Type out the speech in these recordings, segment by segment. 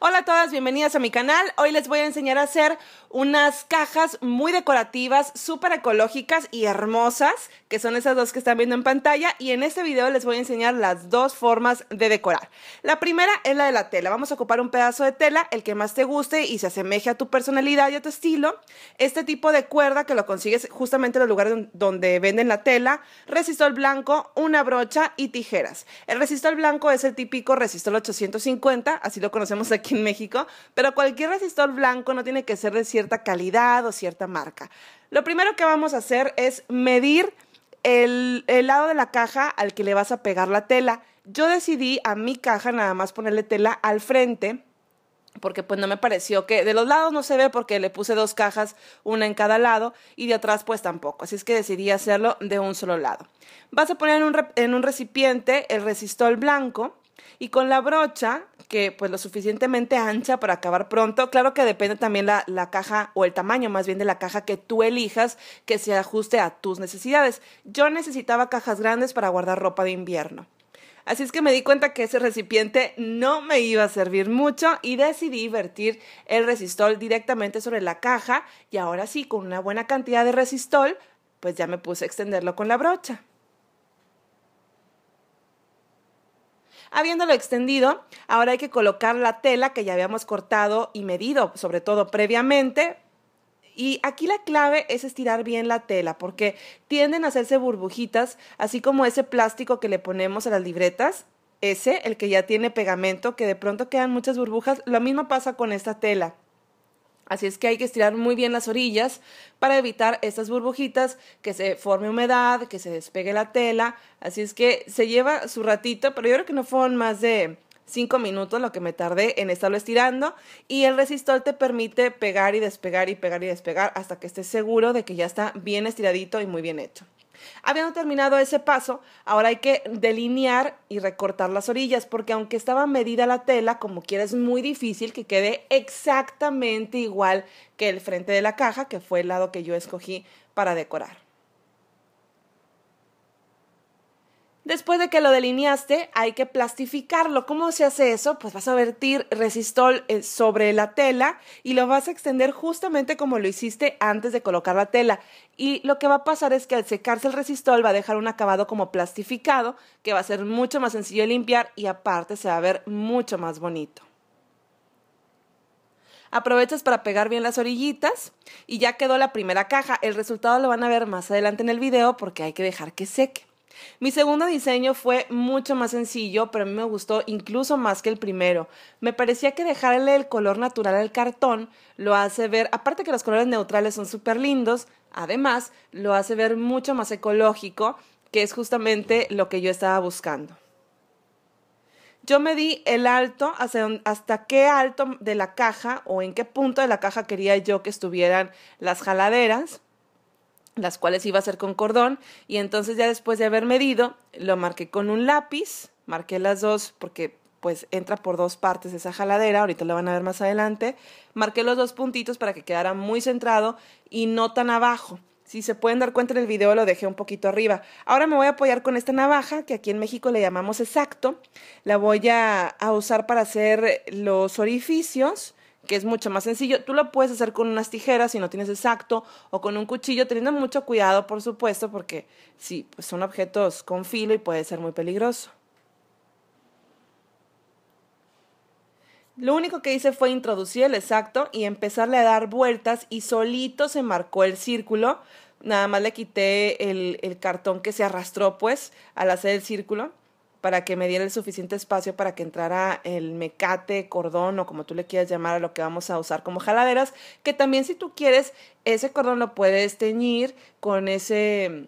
Hola a todas, bienvenidas a mi canal. Hoy les voy a enseñar a hacer unas cajas muy decorativas, súper ecológicas y hermosas, que son esas dos que están viendo en pantalla. Y en este video les voy a enseñar las dos formas de decorar. La primera es la de la tela. Vamos a ocupar un pedazo de tela, el que más te guste y se asemeje a tu personalidad y a tu estilo. Este tipo de cuerda que lo consigues justamente en los lugares donde venden la tela, resistor blanco, una brocha y tijeras. El resistor blanco es el típico resistor 850, así lo conocemos aquí aquí en México, pero cualquier resistor blanco no tiene que ser de cierta calidad o cierta marca. Lo primero que vamos a hacer es medir el, lado de la caja al que le vas a pegar la tela. Yo decidí a mi caja nada más ponerle tela al frente porque pues no me pareció que de los lados no se ve porque le puse dos cajas, una en cada lado y de atrás pues tampoco, así es que decidí hacerlo de un solo lado. Vas a poner en un, en un recipiente el resistor blanco y con la brocha, que pues lo suficientemente ancha para acabar pronto, claro que depende también la, caja o el tamaño más bien de la caja que tú elijas que se ajuste a tus necesidades. Yo necesitaba cajas grandes para guardar ropa de invierno. Así es que me di cuenta que ese recipiente no me iba a servir mucho y decidí vertir el resistol directamente sobre la caja y ahora sí, con una buena cantidad de resistol, pues ya me puse a extenderlo con la brocha. Habiéndolo extendido, ahora hay que colocar la tela que ya habíamos cortado y medido, sobre todo previamente, y aquí la clave es estirar bien la tela, porque tienden a hacerse burbujitas, así como ese plástico que le ponemos a las libretas, ese, el que ya tiene pegamento, que de pronto quedan muchas burbujas, lo mismo pasa con esta tela. Así es que hay que estirar muy bien las orillas para evitar estas burbujitas, que se forme humedad, que se despegue la tela. Así es que se lleva su ratito, pero yo creo que no fueron más de 5 minutos lo que me tardé en estarlo estirando. Y el resistor te permite pegar y despegar y pegar y despegar hasta que estés seguro de que ya está bien estiradito y muy bien hecho. Habiendo terminado ese paso, ahora hay que delinear y recortar las orillas, porque aunque estaba medida la tela, como quiera es muy difícil que quede exactamente igual que el frente de la caja, que fue el lado que yo escogí para decorar. Después de que lo delineaste, hay que plastificarlo. ¿Cómo se hace eso? Pues vas a vertir resistol eh, sobre la tela y lo vas a extender justamente como lo hiciste antes de colocar la tela. Y lo que va a pasar es que al secarse el resistol va a dejar un acabado como plastificado, que va a ser mucho más sencillo de limpiar y aparte se va a ver mucho más bonito aprovechas para pegar bien las orillitas y ya quedó la primera caja. El resultado lo van a ver más adelante en el video porque hay que dejar que seque. Mi segundo diseño fue mucho más sencillo, pero a mí me gustó incluso más que el primero. Me parecía que dejarle el color natural al cartón lo hace ver, aparte que los colores neutrales son súper lindos, además lo hace ver mucho más ecológico, que es justamente lo que yo estaba buscando. Yo me di el alto, hasta qué alto de la caja o en qué punto de la caja quería yo que estuvieran las jaladeras las cuales iba a hacer con cordón, y entonces ya después de haber medido, lo marqué con un lápiz, marqué las dos porque pues entra por dos partes esa jaladera, ahorita lo van a ver más adelante, marqué los dos puntitos para que quedara muy centrado y no tan abajo. Si se pueden dar cuenta en el video lo dejé un poquito arriba. Ahora me voy a apoyar con esta navaja que aquí en México le llamamos exacto. La voy a usar para hacer los orificios que es mucho más sencillo. Tú lo puedes hacer con unas tijeras si no tienes exacto o con un cuchillo, teniendo mucho cuidado, por supuesto, porque sí, pues son objetos con filo y puede ser muy peligroso. Lo único que hice fue introducir el exacto y empezarle a dar vueltas y solito se marcó el círculo. Nada más le quité el, cartón que se arrastró pues al hacer el círculo para que me diera el suficiente espacio para que entrara el mecate, cordón o como tú le quieras llamar a lo que vamos a usar como jaladeras, que también si tú quieres, ese cordón lo puedes teñir con ese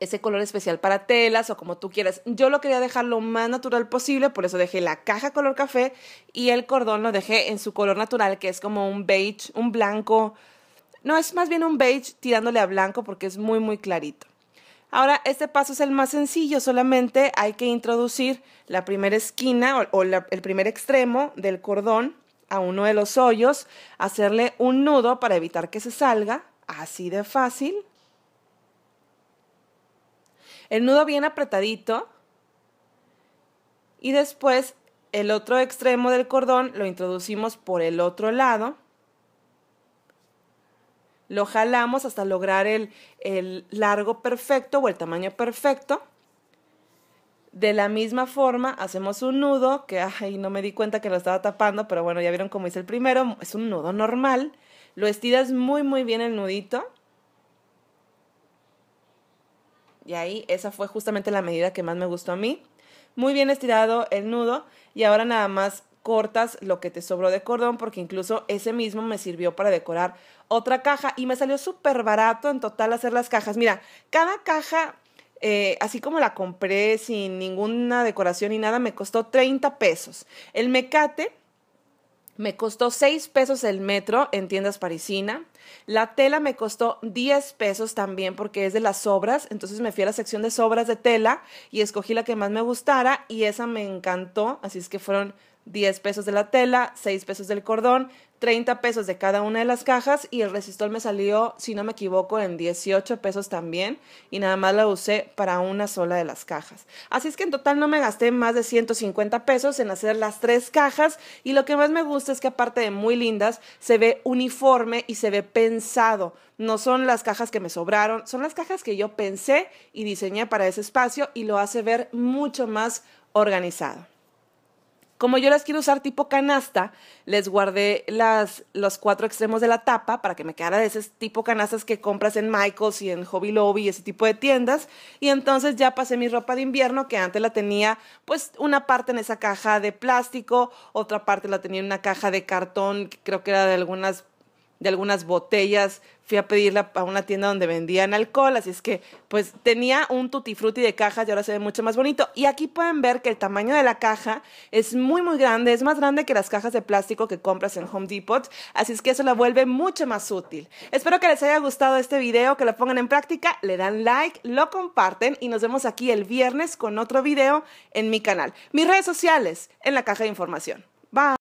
ese color especial para telas o como tú quieras. Yo lo quería dejar lo más natural posible, por eso dejé la caja color café y el cordón lo dejé en su color natural, que es como un beige, un blanco. No, es más bien un beige tirándole a blanco porque es muy, muy clarito. Ahora, este paso es el más sencillo, solamente hay que introducir la primera esquina o, el primer extremo del cordón a uno de los hoyos, hacerle un nudo para evitar que se salga, así de fácil. El nudo bien apretadito y después el otro extremo del cordón lo introducimos por el otro lado lo jalamos hasta lograr el, largo perfecto o el tamaño perfecto. De la misma forma, hacemos un nudo, que ay, no me di cuenta que lo estaba tapando, pero bueno, ya vieron cómo hice el primero, es un nudo normal. Lo estiras muy, muy bien el nudito. Y ahí, esa fue justamente la medida que más me gustó a mí. Muy bien estirado el nudo y ahora nada más cortas lo que te sobró de cordón porque incluso ese mismo me sirvió para decorar otra caja y me salió súper barato en total hacer las cajas. Mira, cada caja, eh, así como la compré sin ninguna decoración ni nada, me costó 30 pesos. El mecate me costó 6 pesos el metro en tiendas parisina. La tela me costó 10 pesos también porque es de las sobras. Entonces me fui a la sección de sobras de tela y escogí la que más me gustara y esa me encantó. Así es que fueron 10 pesos de la tela, 6 pesos del cordón, 30 pesos de cada una de las cajas y el resistor me salió, si no me equivoco, en 18 pesos también y nada más la usé para una sola de las cajas. Así es que en total no me gasté más de 150 pesos en hacer las tres cajas y lo que más me gusta es que aparte de muy lindas, se ve uniforme y se ve pensado. No son las cajas que me sobraron, son las cajas que yo pensé y diseñé para ese espacio y lo hace ver mucho más organizado. Como yo las quiero usar tipo canasta, les guardé las, los cuatro extremos de la tapa para que me quedara de ese tipo canastas que compras en Michaels y en Hobby Lobby y ese tipo de tiendas. Y entonces ya pasé mi ropa de invierno, que antes la tenía pues una parte en esa caja de plástico, otra parte la tenía en una caja de cartón, creo que era de algunas de algunas botellas, fui a pedirla a una tienda donde vendían alcohol, así es que pues tenía un tutti frutti de cajas y ahora se ve mucho más bonito. Y aquí pueden ver que el tamaño de la caja es muy muy grande, es más grande que las cajas de plástico que compras en Home Depot, así es que eso la vuelve mucho más útil. Espero que les haya gustado este video, que lo pongan en práctica, le dan like, lo comparten y nos vemos aquí el viernes con otro video en mi canal. Mis redes sociales en la caja de información. Bye.